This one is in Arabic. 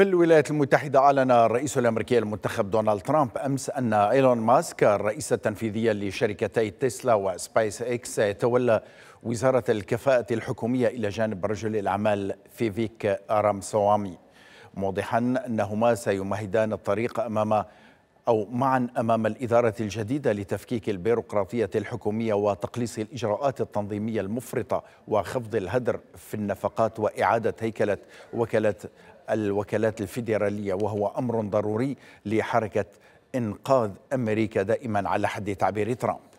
في الولايات المتحدة أعلن الرئيس الأمريكي المنتخب دونالد ترامب أمس أن إيلون ماسك الرئيس التنفيذي لشركتي تسلا وسبايس إكس سيتولى وزارة الكفاءة الحكومية إلى جانب رجل الأعمال فيفيك رامسوامي موضحا أنهما سيمهدان الطريق أمام أو معا أمام الإدارة الجديدة لتفكيك البيروقراطية الحكومية وتقليص الإجراءات التنظيمية المفرطة وخفض الهدر في النفقات وإعادة هيكلة وكالة الوكالات الفيدرالية وهو أمر ضروري لحركة إنقاذ أمريكا دائما على حد تعبير ترامب